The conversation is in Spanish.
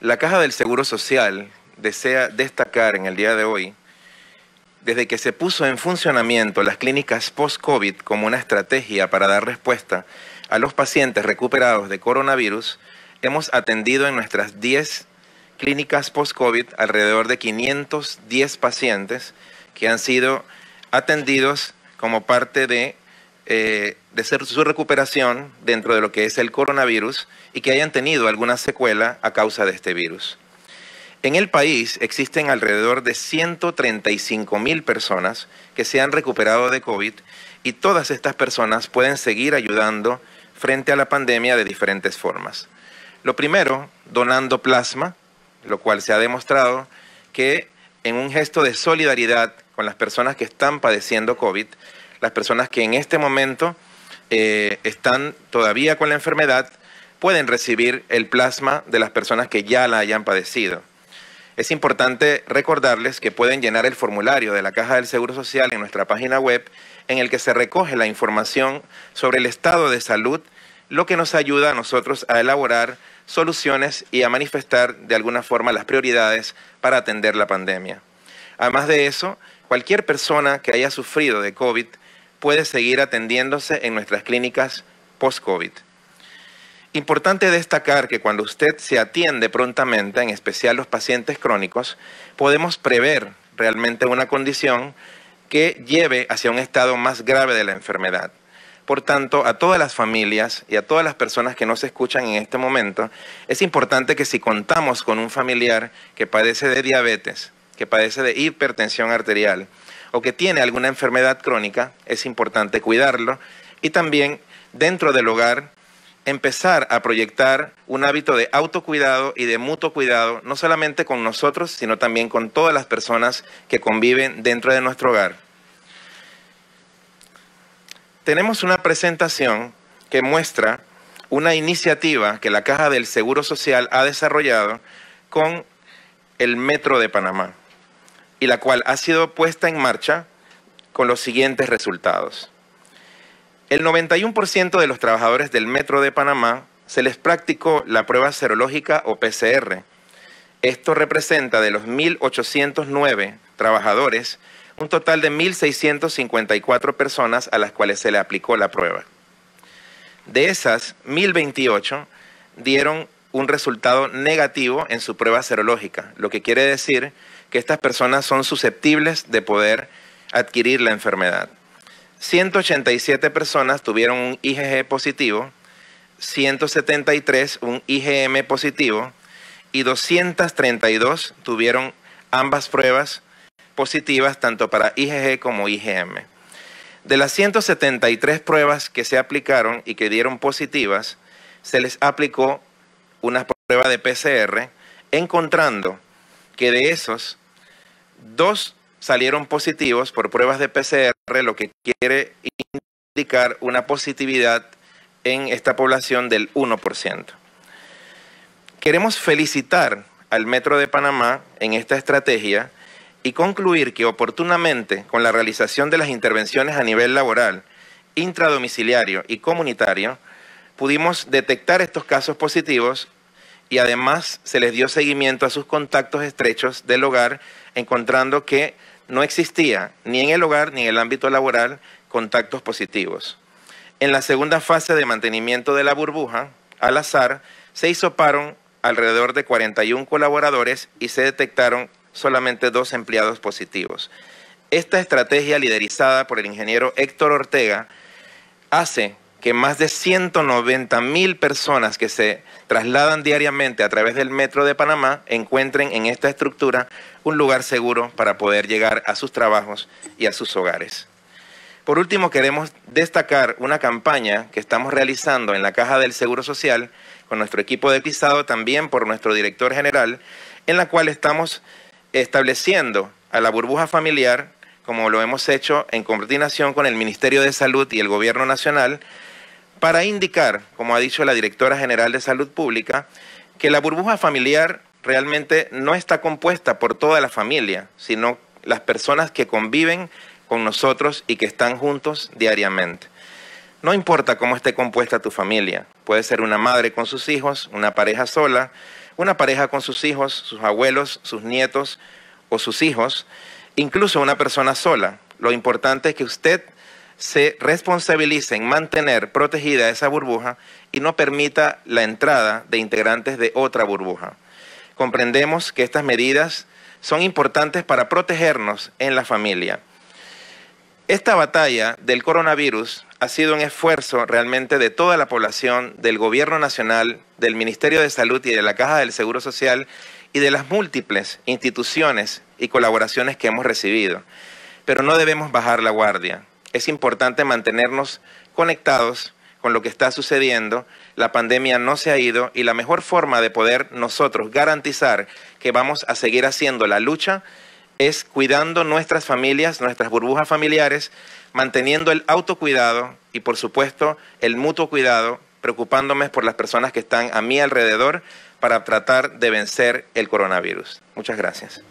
La Caja del Seguro Social desea destacar en el día de hoy, desde que se puso en funcionamiento las clínicas post-COVID como una estrategia para dar respuesta a los pacientes recuperados de coronavirus, hemos atendido en nuestras 10 clínicas post-COVID alrededor de 510 pacientes que han sido atendidos como parte de eh, de ser su recuperación dentro de lo que es el coronavirus y que hayan tenido alguna secuela a causa de este virus. En el país existen alrededor de 135 mil personas que se han recuperado de COVID y todas estas personas pueden seguir ayudando frente a la pandemia de diferentes formas. Lo primero, donando plasma, lo cual se ha demostrado que en un gesto de solidaridad con las personas que están padeciendo COVID, las personas que en este momento eh, están todavía con la enfermedad pueden recibir el plasma de las personas que ya la hayan padecido. Es importante recordarles que pueden llenar el formulario de la Caja del Seguro Social en nuestra página web en el que se recoge la información sobre el estado de salud, lo que nos ayuda a nosotros a elaborar soluciones y a manifestar de alguna forma las prioridades para atender la pandemia. Además de eso, cualquier persona que haya sufrido de COVID puede seguir atendiéndose en nuestras clínicas post-COVID. Importante destacar que cuando usted se atiende prontamente, en especial los pacientes crónicos, podemos prever realmente una condición que lleve hacia un estado más grave de la enfermedad. Por tanto, a todas las familias y a todas las personas que nos escuchan en este momento, es importante que si contamos con un familiar que padece de diabetes, que padece de hipertensión arterial, o que tiene alguna enfermedad crónica, es importante cuidarlo. Y también dentro del hogar, empezar a proyectar un hábito de autocuidado y de mutuo cuidado, no solamente con nosotros, sino también con todas las personas que conviven dentro de nuestro hogar. Tenemos una presentación que muestra una iniciativa que la Caja del Seguro Social ha desarrollado con el Metro de Panamá y la cual ha sido puesta en marcha con los siguientes resultados. El 91% de los trabajadores del Metro de Panamá se les practicó la prueba serológica o PCR. Esto representa de los 1.809 trabajadores un total de 1.654 personas a las cuales se le aplicó la prueba. De esas, 1.028 dieron un resultado negativo en su prueba serológica, lo que quiere decir que estas personas son susceptibles de poder adquirir la enfermedad. 187 personas tuvieron un IgG positivo, 173 un IgM positivo y 232 tuvieron ambas pruebas positivas tanto para IgG como IgM. De las 173 pruebas que se aplicaron y que dieron positivas, se les aplicó una prueba de PCR encontrando que de esos, dos salieron positivos por pruebas de PCR, lo que quiere indicar una positividad en esta población del 1%. Queremos felicitar al Metro de Panamá en esta estrategia y concluir que oportunamente, con la realización de las intervenciones a nivel laboral, intradomiciliario y comunitario, pudimos detectar estos casos positivos y además se les dio seguimiento a sus contactos estrechos del hogar, encontrando que no existía ni en el hogar ni en el ámbito laboral contactos positivos. En la segunda fase de mantenimiento de la burbuja, al azar, se hisoparon alrededor de 41 colaboradores y se detectaron solamente dos empleados positivos. Esta estrategia liderizada por el ingeniero Héctor Ortega hace que más de 190 mil personas que se trasladan diariamente a través del metro de Panamá encuentren en esta estructura un lugar seguro para poder llegar a sus trabajos y a sus hogares. Por último, queremos destacar una campaña que estamos realizando en la Caja del Seguro Social con nuestro equipo de pisado, también por nuestro director general, en la cual estamos estableciendo a la burbuja familiar como lo hemos hecho en coordinación con el Ministerio de Salud y el Gobierno Nacional, para indicar, como ha dicho la Directora General de Salud Pública, que la burbuja familiar realmente no está compuesta por toda la familia, sino las personas que conviven con nosotros y que están juntos diariamente. No importa cómo esté compuesta tu familia, puede ser una madre con sus hijos, una pareja sola, una pareja con sus hijos, sus abuelos, sus nietos o sus hijos incluso una persona sola. Lo importante es que usted se responsabilice en mantener protegida esa burbuja y no permita la entrada de integrantes de otra burbuja. Comprendemos que estas medidas son importantes para protegernos en la familia. Esta batalla del coronavirus ha sido un esfuerzo realmente de toda la población, del Gobierno Nacional, del Ministerio de Salud y de la Caja del Seguro Social y de las múltiples instituciones y colaboraciones que hemos recibido. Pero no debemos bajar la guardia. Es importante mantenernos conectados con lo que está sucediendo. La pandemia no se ha ido y la mejor forma de poder nosotros garantizar que vamos a seguir haciendo la lucha es cuidando nuestras familias, nuestras burbujas familiares, manteniendo el autocuidado y por supuesto el mutuo cuidado, preocupándome por las personas que están a mi alrededor para tratar de vencer el coronavirus. Muchas gracias.